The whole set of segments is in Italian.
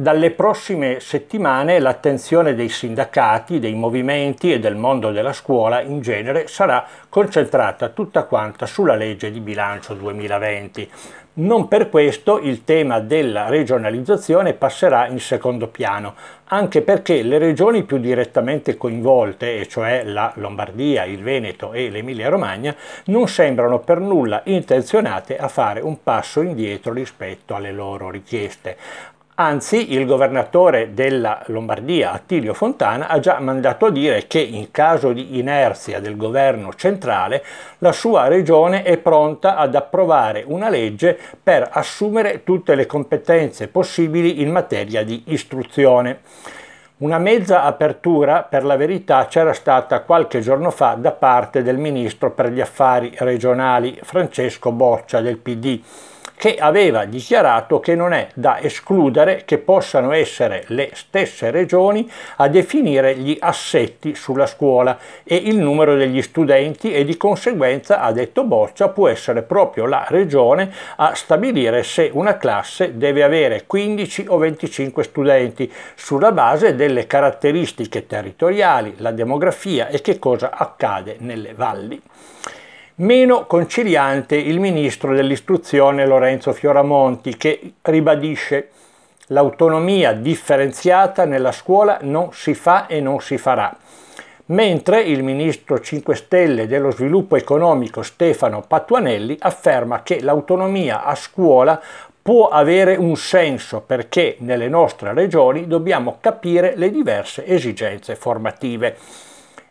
dalle prossime settimane l'attenzione dei sindacati, dei movimenti e del mondo della scuola in genere sarà concentrata tutta quanta sulla legge di bilancio 2020. Non per questo il tema della regionalizzazione passerà in secondo piano, anche perché le regioni più direttamente coinvolte, e cioè la Lombardia, il Veneto e l'Emilia-Romagna, non sembrano per nulla intenzionate a fare un passo indietro rispetto alle loro richieste. Anzi, il governatore della Lombardia, Attilio Fontana, ha già mandato a dire che in caso di inerzia del governo centrale, la sua regione è pronta ad approvare una legge per assumere tutte le competenze possibili in materia di istruzione. Una mezza apertura, per la verità, c'era stata qualche giorno fa da parte del ministro per gli affari regionali Francesco Boccia del PD che aveva dichiarato che non è da escludere che possano essere le stesse regioni a definire gli assetti sulla scuola e il numero degli studenti e di conseguenza, ha detto Boccia, può essere proprio la regione a stabilire se una classe deve avere 15 o 25 studenti sulla base delle caratteristiche territoriali, la demografia e che cosa accade nelle valli. Meno conciliante il ministro dell'istruzione Lorenzo Fioramonti che ribadisce l'autonomia differenziata nella scuola non si fa e non si farà. Mentre il ministro 5 Stelle dello sviluppo economico Stefano Pattuanelli afferma che l'autonomia a scuola può avere un senso perché nelle nostre regioni dobbiamo capire le diverse esigenze formative.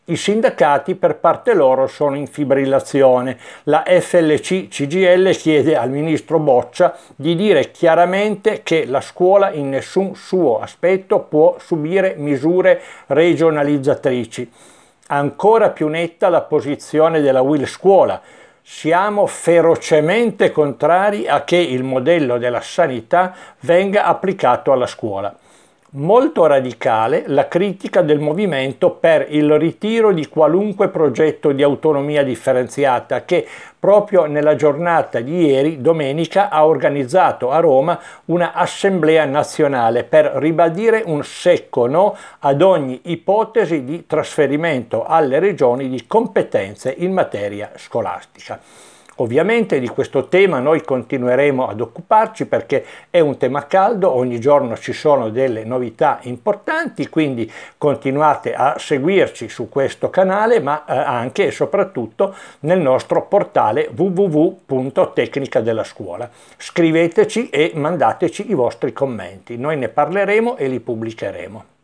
I sindacati per parte loro sono in fibrillazione. La FLC CGL chiede al ministro Boccia di dire chiaramente che la scuola in nessun suo aspetto può subire misure regionalizzatrici. Ancora più netta la posizione della Will Scuola. Siamo ferocemente contrari a che il modello della sanità venga applicato alla scuola molto radicale la critica del movimento per il ritiro di qualunque progetto di autonomia differenziata che proprio nella giornata di ieri, domenica, ha organizzato a Roma una assemblea nazionale per ribadire un secco no ad ogni ipotesi di trasferimento alle regioni di competenze in materia scolastica. Ovviamente di questo tema noi continueremo ad occuparci perché è un tema caldo, ogni giorno ci sono delle novità importanti, quindi continuate a seguirci su questo canale ma eh, anche e soprattutto nel nostro portale www.tecnica della scuola. Scriveteci e mandateci i vostri commenti, noi ne parleremo e li pubblicheremo.